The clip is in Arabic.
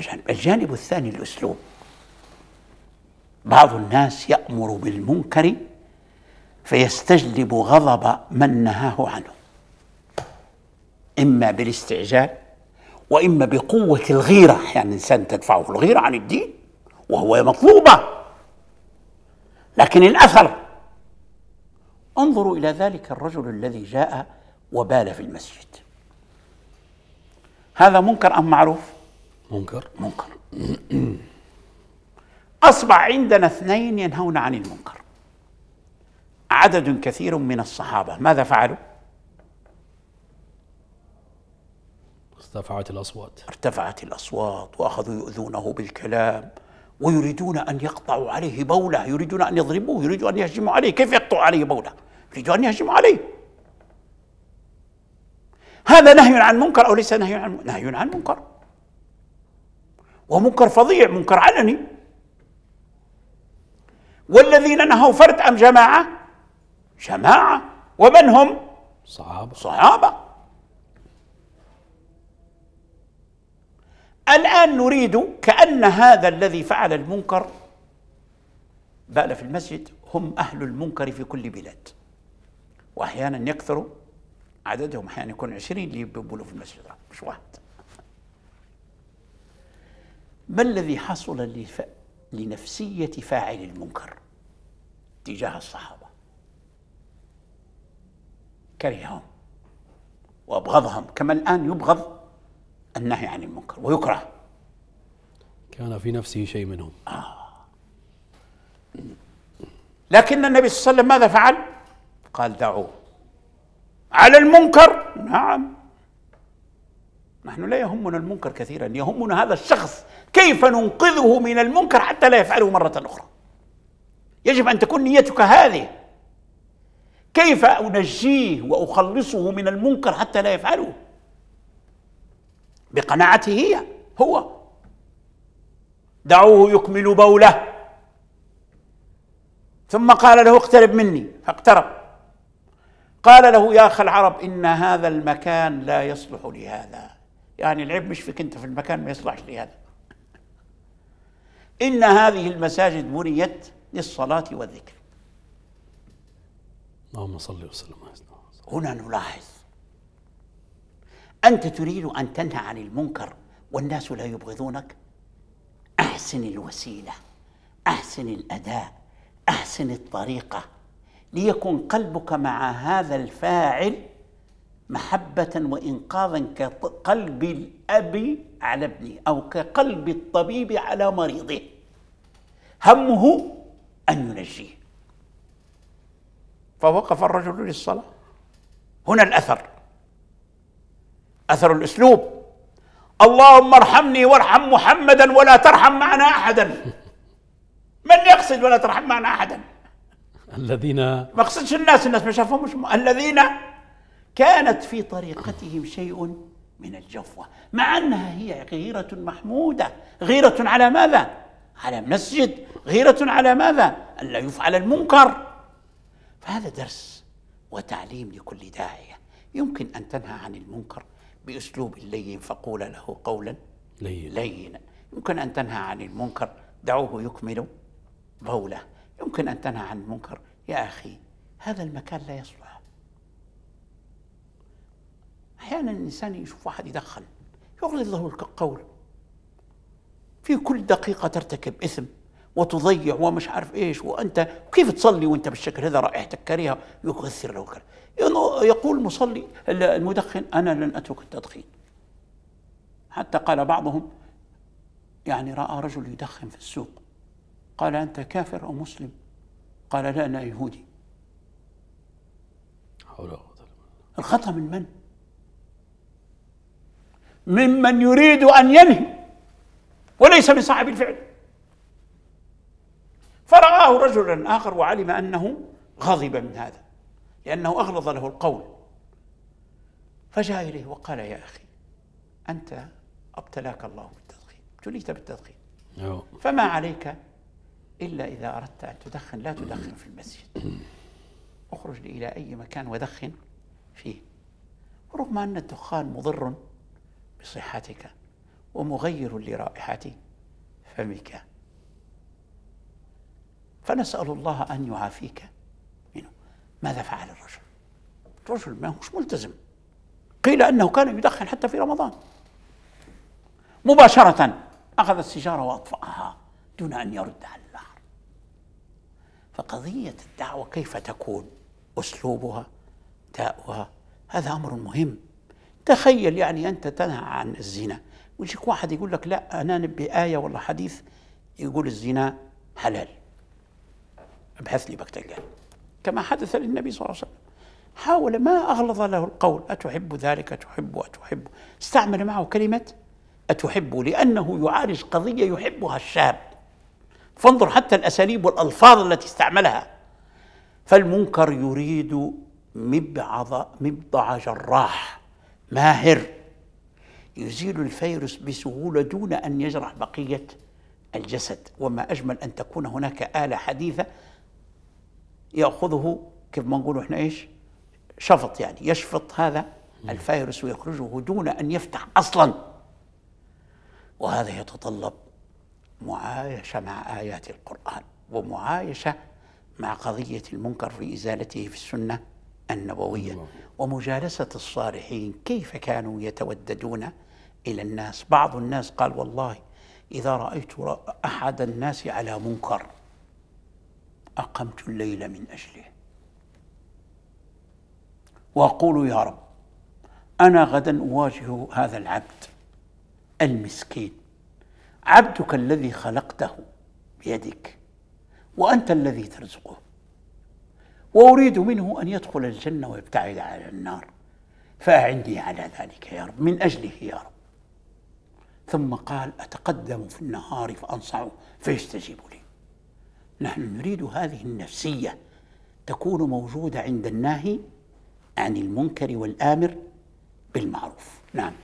جانب الجانب الثاني الأسلوب بعض الناس يأمر بالمنكر فيستجلب غضب من نهاه عنه إما بالاستعجال وإما بقوة الغيرة يعني إنسان تدفعه الغيرة عن الدين وهو مطلوبة لكن الأثر انظروا إلى ذلك الرجل الذي جاء وبال في المسجد هذا منكر أم معروف؟ منكر منكر أصبح عندنا اثنين ينهون عن المنكر عدد كثير من الصحابة ماذا فعلوا؟ ارتفعت الأصوات ارتفعت الأصوات وأخذوا يؤذونه بالكلام ويريدون أن يقطعوا عليه بولة يريدون أن يضربوه يريدون أن يهجموا عليه كيف يقطعوا عليه بولة؟ يريدون أن يهجموا عليه هذا نهي عن منكر أو ليس نهي عن نهي عن منكر ومنكر فظيع منكر علني والذين نهوا فرد أم جماعة جماعة ومن هم صحابة صحابة الآن نريد كأن هذا الذي فعل المنكر بال في المسجد هم أهل المنكر في كل بلاد وأحيانا يكثر عددهم أحيانا يكون عشرين اللي يبولوا في المسجد مش واحد ما الذي حصل لف... لنفسية فاعل المنكر تجاه الصحابة كرههم وأبغضهم كما الآن يبغض النهي عن المنكر ويكره كان في نفسه شيء منهم آه. لكن النبي صلى الله عليه وسلم ماذا فعل؟ قال دعوه على المنكر نعم نحن لا يهمنا المنكر كثيرا يهمنا هذا الشخص كيف ننقذه من المنكر حتى لا يفعله مرة أخرى يجب أن تكون نيتك هذه كيف أنجيه وأخلصه من المنكر حتى لا يفعله بقناعته هي هو دعوه يكمل بوله ثم قال له اقترب مني فاقترب قال له يا أخ العرب إن هذا المكان لا يصلح لهذا يعني العيب مش فيك انت في المكان ما يصلحش لهذا ان هذه المساجد بنيت للصلاه والذكر اللهم صل وسلم هنا نلاحظ انت تريد ان تنهى عن المنكر والناس لا يبغضونك احسن الوسيله احسن الاداء احسن الطريقه ليكن قلبك مع هذا الفاعل محبة وإنقاذا كقلب الأب على ابنه أو كقلب الطبيب على مريضه همه أن ينجيه فوقف الرجل للصلاة هنا الأثر أثر الأسلوب اللهم ارحمني وارحم محمدا ولا ترحم معنا أحدا من يقصد ولا ترحم معنا أحدا الذين ما قصدش الناس الناس ما شافهمش الذين كانت في طريقتهم شيء من الجفوة مع أنها هي غيرة محمودة غيرة على ماذا؟ على مسجد غيرة على ماذا؟ ألا يفعل المنكر فهذا درس وتعليم لكل داعية يمكن أن تنهى عن المنكر بأسلوب لين فقول له قولا لين, لين. يمكن أن تنهى عن المنكر دعوه يكمل بوله يمكن أن تنهى عن المنكر يا أخي هذا المكان لا يصلح احيانا الانسان يشوف واحد يدخن يغلظ له القول في كل دقيقه ترتكب اثم وتضيع ومش عارف ايش وانت كيف تصلي وانت بالشكل هذا رائحتك كريهه يغثر له الكلام يقول المصلي المدخن انا لن اترك التدخين حتى قال بعضهم يعني راى رجل يدخن في السوق قال انت كافر او مسلم قال لا انا يهودي الخطا من من ممن يريد أن ينهي وليس بصاحب الفعل فرآه رجلا آخر وعلم أنه غضب من هذا لأنه أغلظ له القول فجاء إليه وقال يا أخي أنت ابتلاك الله بالتدخين ابتليت بالتدخين فما عليك إلا إذا أردت أن تدخن لا تدخن في المسجد اخرج إلى أي مكان ودخن فيه رغم أن الدخان مضر بصحتك ومغير لرائحة فمك فنسأل الله أن يعافيك منه ماذا فعل الرجل؟ الرجل ما هوش ملتزم قيل أنه كان يدخن حتى في رمضان مباشرة أخذ السيجارة وأطفأها دون أن يرد على النار فقضية الدعوة كيف تكون؟ أسلوبها داؤها هذا أمر مهم تخيل يعني أنت تنهى عن الزنا ويجيك واحد يقول لك لا أنا نبي آية ولا حديث يقول الزنا حلال ابحث لي بكتلجان كما حدث للنبي صلى الله عليه وسلم حاول ما أغلظ له القول أتحب ذلك أتحب أتحب استعمل معه كلمة أتحب لأنه يعالج قضية يحبها الشاب فانظر حتى الأساليب والألفاظ التي استعملها فالمنكر يريد مبعض مبضع جراح ماهر يزيل الفيروس بسهولة دون أن يجرح بقية الجسد وما أجمل أن تكون هناك آلة حديثة يأخذه كيف ما نقول إحنا إيش شفط يعني يشفط هذا الفيروس ويخرجه دون أن يفتح أصلا وهذا يتطلب معايشة مع آيات القرآن ومعايشة مع قضية المنكر في إزالته في السنة النبوية ومجالسة الصالحين كيف كانوا يتوددون إلى الناس بعض الناس قال والله إذا رأيت أحد الناس على منكر أقمت الليل من أجله وأقول يا رب أنا غدا أواجه هذا العبد المسكين عبدك الذي خلقته بيدك وأنت الذي ترزقه وأريد منه أن يدخل الجنة ويبتعد عن النار فأعني على ذلك يا رب من أجله يا رب ثم قال أتقدم في النهار فأنصعه فيستجيب لي نحن نريد هذه النفسية تكون موجودة عند الناهي عن المنكر والآمر بالمعروف نعم